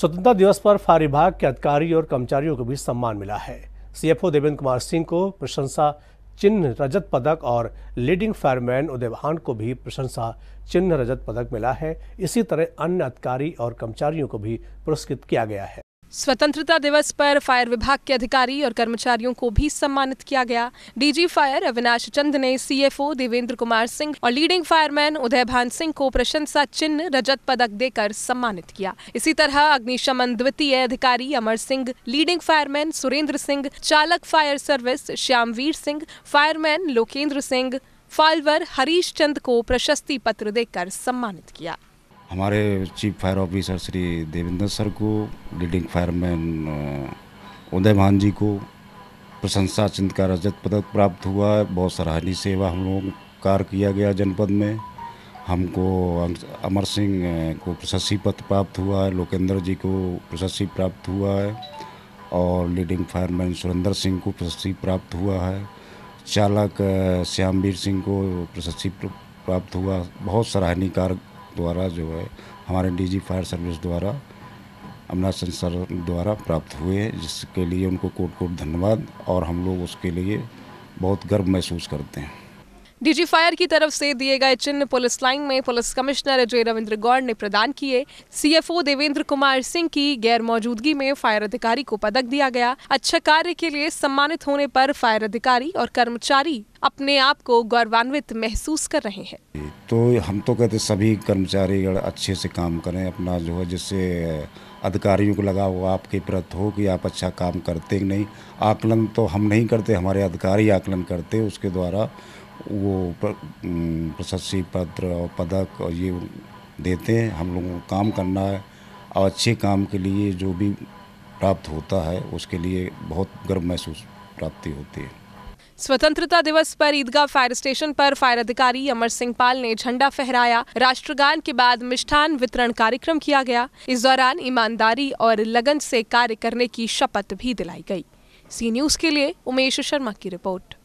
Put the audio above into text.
स्वतंत्रता दिवस पर फायर विभाग के अधिकारी और कर्मचारियों को भी सम्मान मिला है सीएफओ देवेंद्र कुमार सिंह को प्रशंसा चिन्ह रजत पदक और लीडिंग फायरमैन उदयभान को भी प्रशंसा चिन्ह रजत पदक मिला है इसी तरह अन्य अधिकारी और कर्मचारियों को भी पुरस्कृत किया गया है स्वतंत्रता दिवस पर फायर विभाग के अधिकारी और कर्मचारियों को भी सम्मानित किया गया डीजी फायर अविनाश चंद ने सीएफओ देवेंद्र कुमार सिंह और लीडिंग फायरमैन उदय भान सिंह को प्रशंसा चिन्ह रजत पदक देकर सम्मानित किया इसी तरह अग्निशमन द्वितीय अधिकारी अमर सिंह लीडिंग फायरमैन सुरेंद्र सिंह चालक fire service Shyamveer Singh fireman Lokendra Singh follower Harish Chand को प्रशस्ति पत्र देकर सम्मानित किया हमारे chief fire officer Shri Devendra sir को लीडिंग फायरमैन उदय भान जी को प्रशंसा चिन्ह का रजत पदक प्राप्त हुआ है बहुत सराहनीय सेवा हम लोगों कार्य किया गया जनपद में हमको अं, अमर सिंह को प्रशस्ति पत्र प्राप्त हुआ है लोकेंद्र जी को प्रशस्ति प्राप्त हुआ है और लीडिंग फायरमैन सुरेंद्र सिंह को प्रशस्ति प्राप्त हुआ है चालक श्यामवीर सिंह को प्रशस्ति प्राप्त हुआ बहुत सराहनीय कार्य द्वारा जो है हमारे डीजी फायर सर्विस द्वारा अमला सेंसर द्वारा प्राप्त हुए हैं जिसके लिए उनको कोट कोट धन्यवाद और हम लोग उसके लिए बहुत गर्व महसूस करते हैं फायर की तरफ से दिए गए चिन्ह पुलिस लाइन में पुलिस कमिश्नर अजय रविंद्र गौड़ ने प्रदान किए सीएफओ देवेंद्र कुमार सिंह की गैर मौजूदगी में फायर अधिकारी को पदक दिया गया अच्छा कार्य के लिए सम्मानित होने पर फायर अधिकारी और कर्मचारी अपने आप को गौरवान्वित महसूस कर रहे हैं तो हम तो कहते सभी कर्मचारी अच्छे से काम करें अपना जो है जिससे अधिकारियों को लगा हुआ आपके प्रत हो कि आप अच्छा काम करते नहीं आकलन तो हम नहीं करते हमारे अधिकारी आकलन करते उसके द्वारा वो प्रशस्ति पत्र और पदक और ये देते हैं हम लोगों को काम करना है और अच्छे काम के लिए जो भी प्राप्त होता है उसके लिए बहुत गर्व महसूस प्राप्ति होती है स्वतंत्रता दिवस पर ईदगाह फायर स्टेशन पर फायर अधिकारी अमर सिंह पाल ने झंडा फहराया राष्ट्रगान के बाद मिष्ठान वितरण कार्यक्रम किया गया इस दौरान ईमानदारी और लगन से कार्य करने की शपथ भी दिलाई गई सी न्यूज के लिए उमेश शर्मा की रिपोर्ट